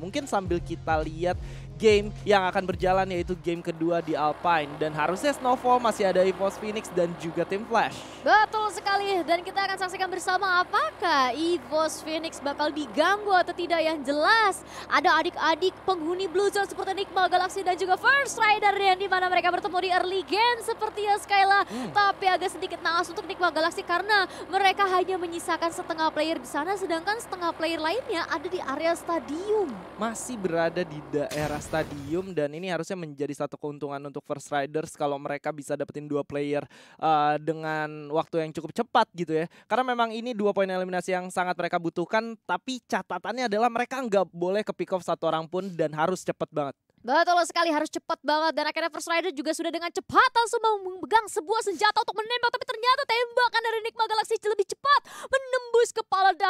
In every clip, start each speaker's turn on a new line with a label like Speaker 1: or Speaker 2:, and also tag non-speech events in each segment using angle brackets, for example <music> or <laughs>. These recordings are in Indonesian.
Speaker 1: Mungkin sambil kita lihat game yang akan berjalan yaitu game kedua di Alpine dan harusnya Snowfall masih ada EVOS Phoenix dan juga tim Flash.
Speaker 2: Betul sekali dan kita akan saksikan bersama apakah EVOS Phoenix bakal diganggu atau tidak yang jelas. Ada adik-adik penghuni Blue Zone seperti Nikma Galaxy dan juga First Rider yang mana mereka bertemu di early game seperti ya Skyla. Hmm. Tapi agak sedikit naas untuk Nikma Galaxy karena mereka hanya menyisakan setengah player di sana sedangkan setengah player lainnya ada di area stadium
Speaker 1: masih berada di daerah stadium dan ini harusnya menjadi satu keuntungan untuk First Riders kalau mereka bisa dapetin dua player uh, dengan waktu yang cukup cepat gitu ya. Karena memang ini dua poin eliminasi yang sangat mereka butuhkan tapi catatannya adalah mereka nggak boleh ke pick off satu orang pun dan harus cepat banget.
Speaker 2: Betul sekali harus cepat banget dan akhirnya First Rider juga sudah dengan cepat langsung memegang sebuah senjata untuk menembak tapi ternyata tembakan dari Enigma Galaxy lebih cepat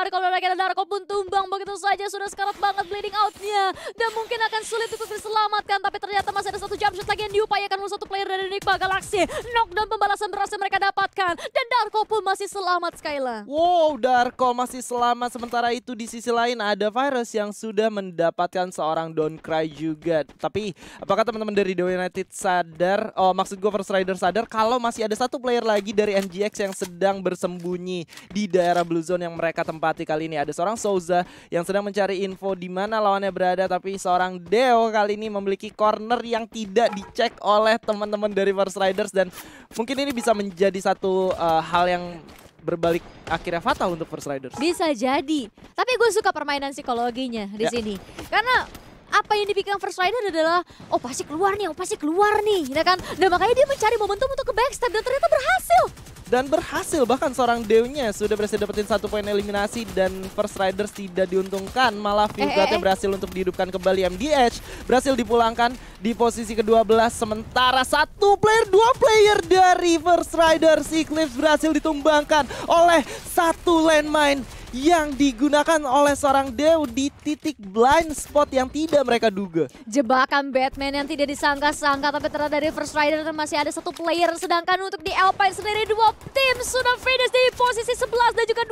Speaker 2: dari kalau mereka Darko pun tumbang begitu saja sudah sekarat banget bleeding outnya dan mungkin akan sulit untuk diselamatkan tapi ternyata masih ada satu jump shot lagi yang diupayakan oleh satu player dari Nikma Galaxy knockdown pembalasan berhasil mereka dapatkan dan Darko pun masih selamat Skyla
Speaker 1: wow Darko masih selamat sementara itu di sisi lain ada Virus yang sudah mendapatkan seorang Don't Cry juga tapi apakah teman-teman dari The United sadar oh maksud gue First Rider sadar kalau masih ada satu player lagi dari NGX yang sedang bersembunyi di daerah Blue Zone yang mereka tempat mati kali ini. Ada seorang Souza yang sedang mencari info di mana lawannya berada. Tapi seorang Deo kali ini memiliki corner yang tidak dicek oleh teman-teman dari First Riders. Dan mungkin ini bisa menjadi satu uh, hal yang berbalik akhirnya fatal untuk First Riders.
Speaker 2: Bisa jadi. Tapi gue suka permainan psikologinya di ya. sini. Karena apa yang dipikirkan First Rider adalah oh pasti keluar nih, oh pasti keluar nih, ya kan? Dan makanya dia mencari momentum untuk ke backstab dan ternyata berhasil
Speaker 1: dan berhasil bahkan seorang Dewnya sudah berhasil dapetin satu poin eliminasi dan First Riders tidak diuntungkan malah Fivgatnya eh, eh, eh. berhasil untuk dihidupkan kembali MDH berhasil dipulangkan di posisi ke-12 sementara satu player dua player dari First Riders Eclipse berhasil ditumbangkan oleh satu landmine yang digunakan oleh seorang Dew di titik blind spot yang tidak mereka duga.
Speaker 2: Jebakan Batman yang tidak disangka-sangka tapi ternyata dari First Rider kan masih ada satu player. Sedangkan untuk di Alpine sendiri dua tim sudah finish di posisi 11 dan juga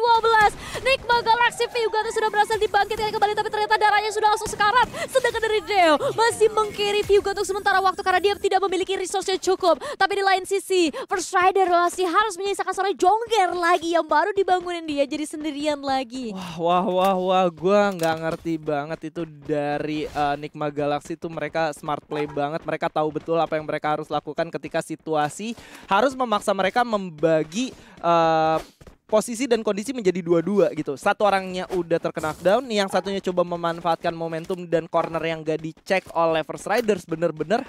Speaker 2: 12. Nikma Galaxy juga sudah berhasil dibangkitkan kembali tapi ternyata darahnya sudah langsung sekarat. Sedangkan dari Dew masih mengkiri Fugate untuk sementara waktu karena dia tidak memiliki resource yang cukup. Tapi di lain sisi First Rider masih harus menyisakan seorang jongger lagi yang baru dibangunin dia jadi sendirian lagi. Wah,
Speaker 1: wah, wah, wah, gue nggak ngerti banget itu dari uh, eh, Nikma Galaxy itu mereka smart play banget. Mereka tahu betul apa yang mereka harus lakukan ketika situasi harus memaksa mereka membagi uh, posisi dan kondisi menjadi dua-dua gitu. Satu orangnya udah terkena down, yang satunya coba memanfaatkan momentum dan corner yang gak dicek oleh First Riders bener-bener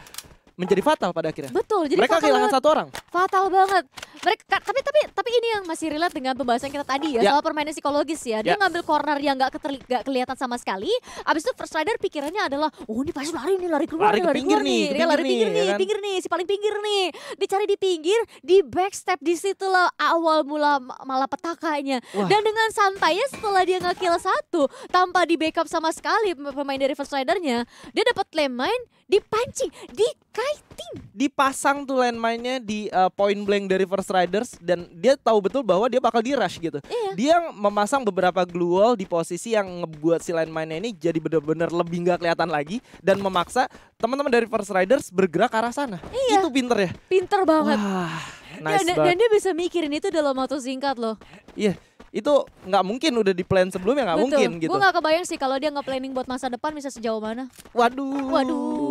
Speaker 1: menjadi fatal pada akhirnya. Betul. Jadi mereka kehilangan satu orang.
Speaker 2: Fatal banget. Mereka tapi tapi tapi ini yang masih relate dengan pembahasan kita tadi ya, ya. soal permainan psikologis ya. Dia ya. ngambil corner yang nggak gak kelihatan sama sekali. Abis itu first rider pikirannya adalah, oh ini pasti lari nih, lari keluar lari nih, lari keluar nih. Dia lari pinggir nih, ya kan? pinggir nih, si paling pinggir nih. Dicari di pinggir, di backstep di situ lah awal mula malah petakanya. Dan dengan santainya setelah dia nggak kill satu tanpa di backup sama sekali pemain dari first ridernya, dia dapat lane dipancing, dikaiting.
Speaker 1: Dipasang tuh landmine-nya di uh, point blank dari First Riders dan dia tahu betul bahwa dia bakal di rush gitu. Iya. Dia memasang beberapa glue wall di posisi yang ngebuat si landmine-nya ini jadi bener-bener lebih nggak kelihatan lagi dan memaksa teman-teman dari First Riders bergerak ke arah sana. Iya. Itu pinter ya.
Speaker 2: Pinter banget. Wah,
Speaker 1: nice dan, banget. dan dia
Speaker 2: bisa mikirin itu dalam waktu singkat loh.
Speaker 1: Iya. Yeah itu nggak mungkin udah di plan sebelumnya nggak mungkin gitu. Gue nggak
Speaker 2: kebayang sih kalau dia nggak planning buat masa depan bisa
Speaker 1: sejauh mana. Waduh. Waduh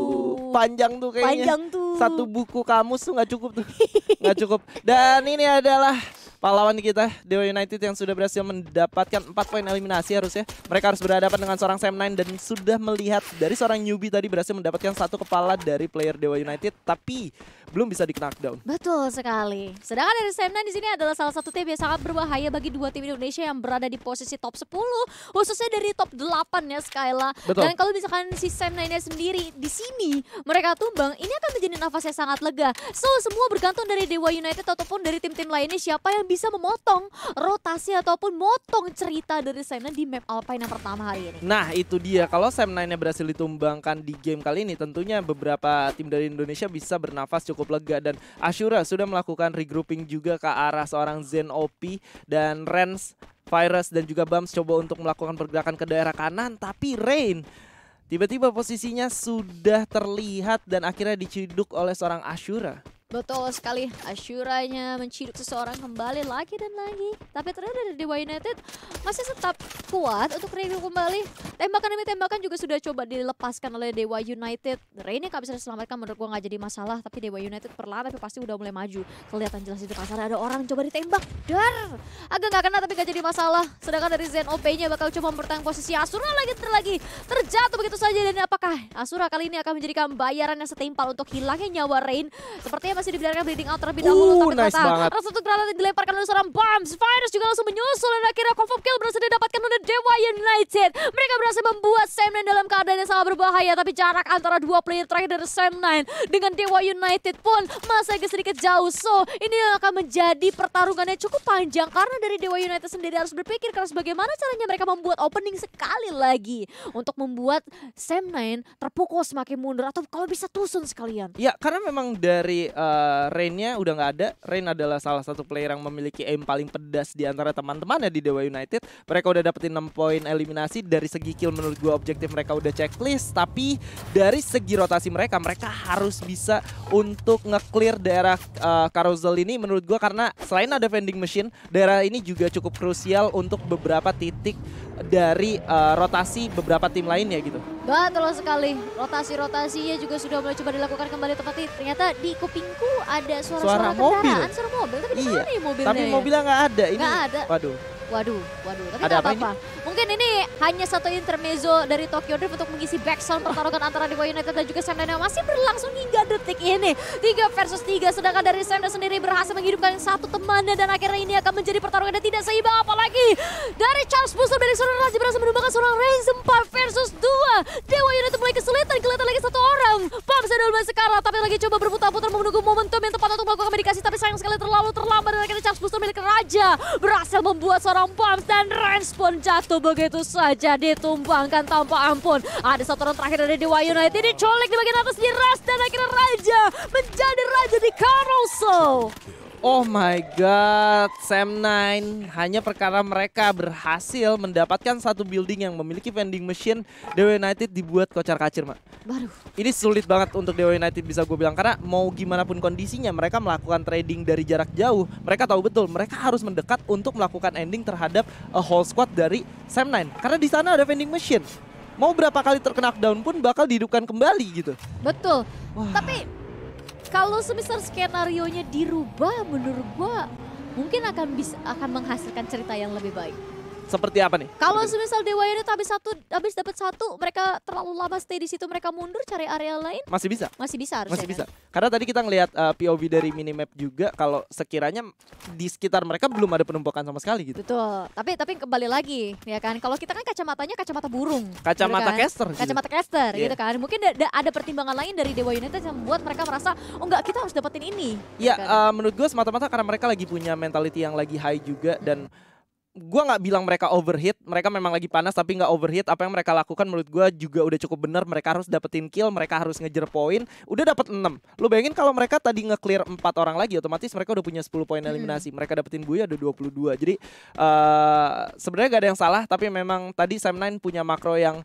Speaker 1: panjang tuh kayaknya. Panjang tuh. Satu buku kamus tuh nggak cukup tuh. <laughs> Nggak cukup. Dan ini adalah pahlawan kita Dewa United yang sudah berhasil mendapatkan empat poin eliminasi harusnya. Mereka harus berhadapan dengan seorang Sam Nine dan sudah melihat dari seorang newbie tadi berhasil mendapatkan satu kepala dari player Dewa United tapi belum bisa di knockdown.
Speaker 2: Betul sekali. Sedangkan dari Semna di sini adalah salah satu tim yang sangat berbahaya bagi dua tim Indonesia yang berada di posisi top 10, khususnya dari top 8 ya Skyla. Betul. Dan kalau misalkan si Semna ini sendiri di sini mereka tumbang, ini akan menjadi nafas yang sangat lega. So semua bergantung dari Dewa United ataupun dari tim-tim lainnya siapa yang bisa memotong rotasi ataupun motong cerita dari Semna di map Alpine yang pertama hari ini.
Speaker 1: Nah itu dia kalau Semna berhasil ditumbangkan di game kali ini tentunya beberapa tim dari Indonesia bisa bernafas cukup cukup lega dan Ashura sudah melakukan regrouping juga ke arah seorang Zen OP dan Rens Virus dan juga Bams coba untuk melakukan pergerakan ke daerah kanan tapi Rain tiba-tiba posisinya sudah terlihat dan akhirnya diciduk oleh seorang Ashura.
Speaker 2: Betul sekali, Ashuranya menciduk seseorang kembali lagi dan lagi. Tapi ternyata dari United masih tetap kuat untuk Reino kembali. Tembakan demi tembakan juga sudah coba dilepaskan oleh Dewa United. Reni gak bisa diselamatkan menurut gue nggak jadi masalah. Tapi Dewa United perlahan tapi pasti udah mulai maju. Kelihatan jelas itu pasar ada orang coba ditembak. Dar! Agak nggak kena tapi gak jadi masalah. Sedangkan dari Zen OP-nya bakal coba mempertahankan posisi Asura lagi ter lagi. Terjatuh begitu saja dan apakah Asura kali ini akan menjadikan bayaran yang setimpal untuk hilangnya nyawa Rain? Sepertinya masih dibiarkan bleeding out terlebih dahulu uh, tapi nice ternyata banget. langsung granat yang dilemparkan oleh seorang bombs virus juga langsung menyusul dan akhirnya confirm kill berhasil didapatkan oleh Dewa United mereka berhasil membuat Sam dalam keadaan yang sangat berbahaya tapi jarak antara dua player terakhir dari Sam dengan Dewa United pun masih agak sedikit jauh so ini akan menjadi pertarungannya cukup panjang karena dari Dewa United sendiri harus berpikir keras bagaimana caranya mereka membuat opening sekali lagi untuk membuat Sam Nine terpukul semakin mundur atau kalau bisa tusun sekalian.
Speaker 1: Ya karena memang dari uh, Eh, rainnya udah nggak ada. Rain adalah salah satu player yang memiliki aim paling pedas di antara teman-temannya di Dewa United. Mereka udah dapetin 6 poin eliminasi dari segi kill menurut gue objektif mereka udah checklist. Tapi dari segi rotasi mereka, mereka harus bisa untuk nge-clear daerah uh, eh, carousel ini menurut gue karena selain ada vending machine, daerah ini juga cukup krusial untuk beberapa titik dari uh, rotasi beberapa tim lainnya gitu.
Speaker 2: Betul sekali, rotasi-rotasinya juga sudah mulai coba dilakukan kembali tempat ini. Ternyata di kuping aku ada suara-suara suara kendaraan, mobil. suara mobil, tapi iya. mana nih mobilnya? Tapi ya? mobilnya nggak ada ini. Gak ada. Waduh. Waduh, waduh. Tapi nggak apa-apa. Mungkin ini hanya satu intermezzo dari Tokyo Drift untuk mengisi backsound pertarungan antara Dewa United dan juga Sam Daniel. masih berlangsung hingga detik ini. Tiga versus tiga, sedangkan dari Sam sendiri berhasil menghidupkan satu temannya dan akhirnya ini akan menjadi pertarungan yang tidak seimbang apalagi dari Charles Buster dari seorang Razi berhasil menumbangkan seorang Reigns. 4 versus dua. Dewa United mulai kesulitan kelihatan lagi satu orang. Pamsa masih sekarang tapi lagi coba berputar-putar menunggu momentum yang tepat untuk melakukan medikasi tapi sayang sekali terlalu terlambat dan akhirnya Charles Buster milik Raja berhasil membuat seorang seorang pump dan Rens pun jatuh begitu saja ditumbangkan tanpa ampun. Ada satu orang terakhir dari Dewa United diculik di bagian atas di dan akhirnya Raja menjadi Raja di
Speaker 1: Carousel. Oh my god, Sam9 hanya perkara mereka berhasil mendapatkan satu building yang memiliki vending machine Dewa United dibuat kocar kacir, Mak. Baru. Ini sulit banget untuk Dewa United bisa gue bilang karena mau gimana pun kondisinya mereka melakukan trading dari jarak jauh. Mereka tahu betul mereka harus mendekat untuk melakukan ending terhadap a eh, whole squad dari Sam9 karena di sana ada vending machine. Mau berapa kali terkena down pun bakal dihidupkan kembali gitu.
Speaker 2: Betul. Wah. Tapi kalau semisal skenario nya dirubah menurut gue mungkin akan bisa akan menghasilkan cerita yang lebih baik
Speaker 1: seperti apa nih? Kalau
Speaker 2: semisal Dewa Unit habis satu habis dapat satu, mereka terlalu lama stay di situ, mereka mundur cari area lain. Masih bisa. Masih bisa harusnya. Masih kan?
Speaker 1: bisa. Karena tadi kita ngelihat uh, eh, POV dari minimap juga kalau sekiranya di sekitar mereka belum ada penumpukan sama sekali gitu.
Speaker 2: Betul. Tapi tapi kembali lagi ya kan. Kalau kita kan kacamatanya kacamata burung. Kacamata gitu kan? caster. Gitu. Kacamata gitu. caster yeah. gitu kan. Mungkin da ada pertimbangan lain dari Dewa Unit yang membuat mereka merasa oh enggak kita harus dapetin ini.
Speaker 1: ya gitu iya, kan? uh, menurut gue semata-mata karena mereka lagi punya mentality yang lagi high juga hmm. dan gue nggak bilang mereka overheat, mereka memang lagi panas tapi nggak overheat. Apa yang mereka lakukan menurut gue juga udah cukup benar. Mereka harus dapetin kill, mereka harus ngejar poin. Udah dapet 6. Lu bayangin kalau mereka tadi nge-clear 4 orang lagi otomatis mereka udah punya 10 poin hmm. eliminasi. Mereka dapetin gue ada 22. Jadi uh, sebenarnya gak ada yang salah tapi memang tadi Sam9 punya makro yang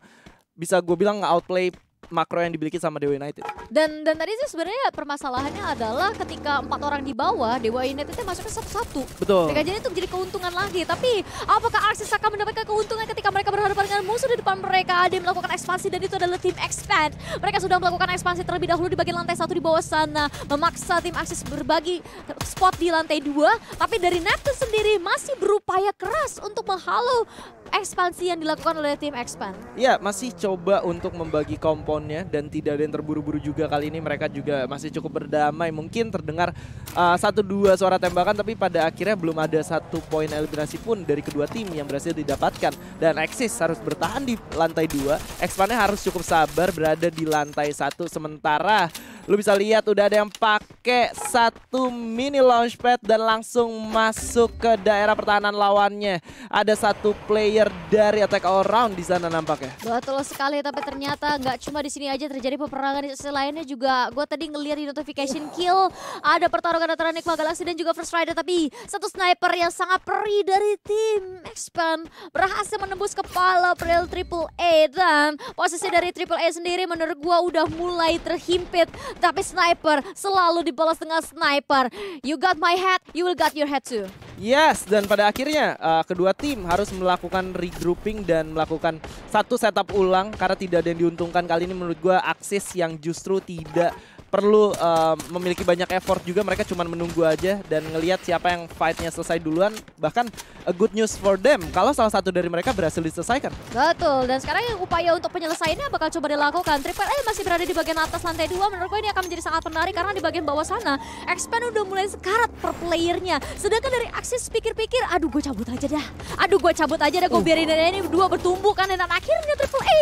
Speaker 1: bisa gue bilang nggak outplay makro yang dimiliki sama Dewa United.
Speaker 2: Dan dan tadi sih sebenarnya permasalahannya adalah ketika empat orang di bawah Dewa United itu masuknya satu-satu. Betul. Mereka jadi itu jadi keuntungan lagi. Tapi apakah Arsis akan mendapatkan keuntungan ketika mereka berhadapan dengan musuh di depan mereka? Ada melakukan ekspansi dan itu adalah tim expand. Mereka sudah melakukan ekspansi terlebih dahulu di bagian lantai satu di bawah sana, memaksa tim Arsis berbagi spot di lantai dua. Tapi dari Neptune sendiri masih berupaya keras untuk menghalau ekspansi yang dilakukan oleh tim expand.
Speaker 1: Iya, masih coba untuk membagi kompon tahunnya dan tidak ada yang terburu-buru juga kali ini mereka juga masih cukup berdamai mungkin terdengar uh, satu dua suara tembakan tapi pada akhirnya belum ada satu poin eliminasi pun dari kedua tim yang berhasil didapatkan dan eksis harus bertahan di lantai dua Expannya harus cukup sabar berada di lantai satu sementara lu bisa lihat udah ada yang pakai satu mini launchpad dan langsung masuk ke daerah pertahanan lawannya. Ada satu player dari attack all round di sana nampaknya.
Speaker 2: Betul sekali tapi ternyata nggak cuma di sini aja terjadi peperangan selainnya juga. Gue tadi ngeliat di notification kill ada pertarungan antara Nikma Galaxy dan juga First Rider tapi satu sniper yang sangat perih dari tim Expan berhasil menembus kepala Pril Triple A dan posisi dari Triple A sendiri menurut gue udah mulai terhimpit tapi sniper selalu dibalas dengan sniper. You got my head, you will got your head too.
Speaker 1: Yes, dan pada akhirnya uh, kedua tim harus melakukan regrouping dan melakukan satu setup ulang karena tidak ada yang diuntungkan kali ini menurut gue Axis yang justru tidak perlu uh, memiliki banyak effort juga. Mereka cuma menunggu aja dan ngelihat siapa yang fightnya selesai duluan. Bahkan a good news for them kalau salah satu dari mereka berhasil diselesaikan.
Speaker 2: Betul. Dan sekarang yang upaya untuk penyelesaiannya bakal coba dilakukan. Triple A masih berada di bagian atas lantai dua. Menurut gue ini akan menjadi sangat menarik karena di bagian bawah sana Expand udah mulai sekarat per playernya. Sedangkan dari Axis pikir-pikir, aduh gue cabut aja dah. Aduh gue cabut aja dah. Gue uh. biarin ini dua bertumbuh kan. Dan akhirnya Triple A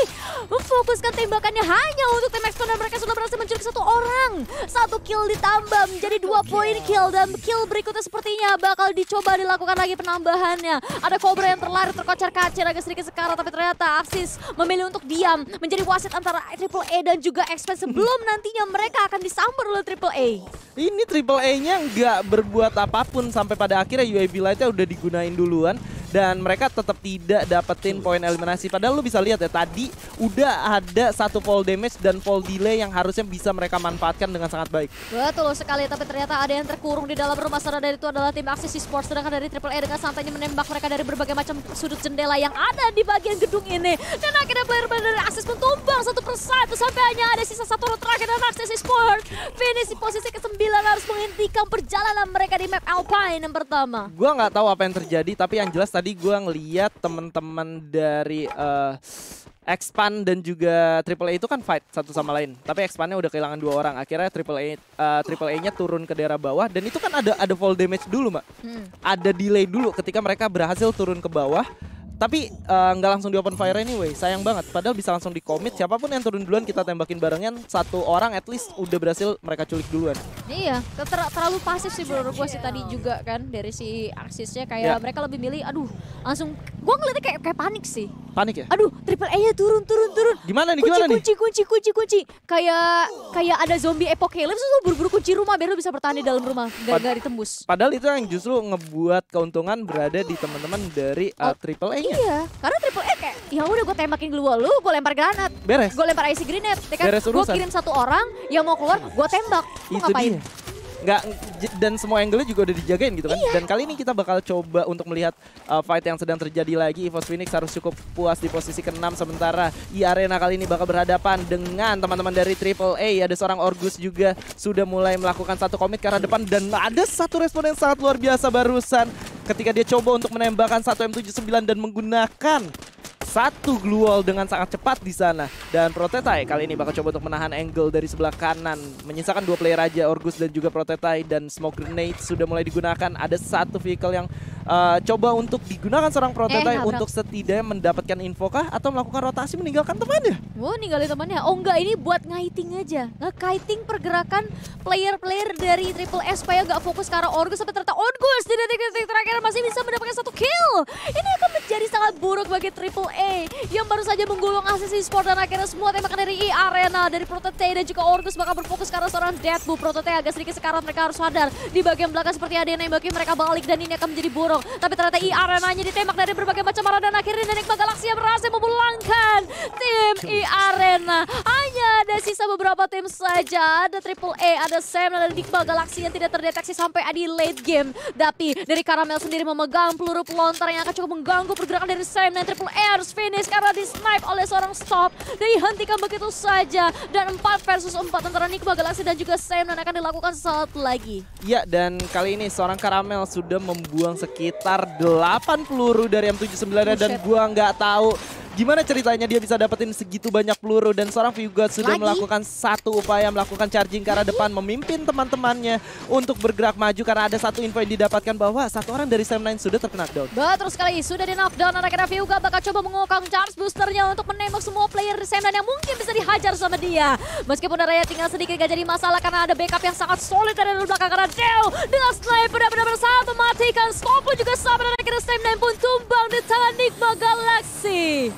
Speaker 2: memfokuskan uh, tembakannya hanya untuk tim Expand dan mereka sudah berhasil mencuri satu orang menang. Satu kill ditambah menjadi dua oh, poin iya. kill. Dan kill berikutnya sepertinya bakal dicoba dilakukan lagi penambahannya. Ada Cobra yang terlari terkocar kacir agak sedikit sekarang. Tapi ternyata Aksis memilih untuk diam. Menjadi wasit antara Triple A dan juga Expanse. Sebelum hmm. nantinya mereka akan disambar oleh Triple A.
Speaker 1: Ini Triple A-nya nggak berbuat apapun sampai pada akhirnya UAV Light-nya udah digunain duluan dan mereka tetap tidak dapetin poin eliminasi. Padahal lu bisa lihat ya tadi udah ada satu fall damage dan fall delay yang harusnya bisa mereka manfaatkan dengan sangat baik.
Speaker 2: Betul sekali, tapi ternyata ada yang terkurung di dalam rumah sana dari itu adalah tim Akses Esports sedangkan dari Triple A e dengan santainya menembak mereka dari berbagai macam sudut jendela yang ada di bagian gedung ini. Dan akhirnya player-player dari Akses pun tumbang satu persatu sampai hanya ada sisa satu round terakhir dan Akses Esports finish di posisi ke-9 harus menghentikan perjalanan mereka di map Alpine yang pertama.
Speaker 1: Gua nggak tahu apa yang terjadi tapi yang jelas tadi gue ngeliat teman-teman dari uh, eh, Expand dan juga Triple A itu kan fight satu sama lain. Tapi Expandnya udah kehilangan dua orang. Akhirnya Triple A uh, Triple A-nya turun ke daerah bawah dan itu kan ada ada fall damage dulu, Mbak. Hmm. Ada delay dulu ketika mereka berhasil turun ke bawah tapi eh, nggak uh, langsung di open fire anyway, sayang banget. Padahal bisa langsung di commit, siapapun yang turun duluan kita tembakin barengan, satu orang at least udah berhasil mereka culik duluan.
Speaker 2: Iya, ter terlalu pasif sih menurut gue sih tadi juga kan dari si aksisnya kayak yeah. mereka lebih milih, aduh langsung, gue ngeliatnya kayak, kayak panik sih. Panik ya? Aduh, triple A-nya turun, turun,
Speaker 1: turun. Gimana nih, kunci, gimana kunci, nih? Kunci,
Speaker 2: kunci, kunci, kunci. Kayak kayak ada zombie apocalypse, lu buru-buru kunci rumah biar lu bisa bertahan di dalam rumah, gak, Pad
Speaker 1: ditembus. Padahal itu yang justru ngebuat keuntungan berada di teman-teman dari uh, triple a Iya,
Speaker 2: iya, karena triple E kayak ya udah gue tembakin dulu lu, gue lempar granat. Beres. Gue lempar IC grenade, ya kan? Beres urusan. Gue kirim satu orang yang mau keluar, gue tembak. Mau Itu ngapain?
Speaker 1: Dia nggak dan semua angle-nya juga udah dijagain gitu kan. Iya. Dan kali ini kita bakal coba untuk melihat uh, fight yang sedang terjadi lagi. Evos Phoenix harus cukup puas di posisi ke-6 sementara di Arena kali ini bakal berhadapan dengan teman-teman dari Triple A. Ada seorang Orgus juga sudah mulai melakukan satu komit ke arah depan dan ada satu respon yang sangat luar biasa barusan ketika dia coba untuk menembakkan satu M79 dan menggunakan satu glue dengan sangat cepat di sana. Dan Protetai kali ini bakal coba untuk menahan angle dari sebelah kanan. Menyisakan dua player aja, Orgus dan juga Protetai. Dan smoke grenade sudah mulai digunakan. Ada satu vehicle yang uh, coba untuk digunakan seorang prototype eh, untuk setidaknya mendapatkan info kah atau melakukan rotasi meninggalkan temannya?
Speaker 2: Oh, ninggalin temannya. Oh enggak, ini buat ngaiting aja. ngaiting pergerakan player-player dari Triple S supaya nggak fokus ke arah Orgus sampai ternyata Orgus di detik-detik terakhir masih bisa mendapatkan satu kill. Ini akan menjadi sangat buruk bagi Triple A e, yang baru saja menggulung asis Sport dan akhirnya semua tembakan dari E Arena dari Prototype dan juga Orgus bakal berfokus ke arah seorang Deadpool. Prototype agak sedikit sekarang mereka harus sadar di bagian belakang seperti ada yang nembakin mereka balik dan ini akan menjadi buruk tapi ternyata IRMA-nya ditembak dari berbagai macam arah dan akhirnya Nenek Galaxy yang berhasil memulangkan tim I-Arena. Hanya ada sisa beberapa tim saja. Ada Triple A, ada Sam, ada Enigma Galaxy yang tidak terdeteksi sampai di late game. Tapi dari Karamel sendiri memegang peluru pelontar yang akan cukup mengganggu pergerakan dari Sam dan Triple A harus finish karena di snipe oleh seorang stop. Dan dihentikan begitu saja. Dan empat versus empat antara Enigma Galaxy dan juga Sam dan akan dilakukan saat lagi.
Speaker 1: Ya dan kali ini seorang Karamel sudah membuang sekian sekitar 80 dari M79 dan gua nggak tahu gimana ceritanya dia bisa dapetin segitu banyak peluru dan seorang Fugod sudah Lagi. melakukan satu upaya melakukan charging ke arah depan memimpin teman-temannya untuk bergerak maju karena ada satu info yang didapatkan bahwa satu orang dari Sam 9 sudah terkena knockdown.
Speaker 2: Betul sekali, sudah di knockdown anak-anak Fugod bakal coba mengukang charge boosternya untuk menembak semua player Sam 9 yang mungkin bisa dihajar sama dia. Meskipun Raya tinggal sedikit gak jadi masalah karena ada backup yang sangat solid dari belakang karena Deo dengan sniper benar-benar sangat mematikan. Scope juga sama dan akhirnya Sam 9 pun tumbang di tangan Nigma Galaxy.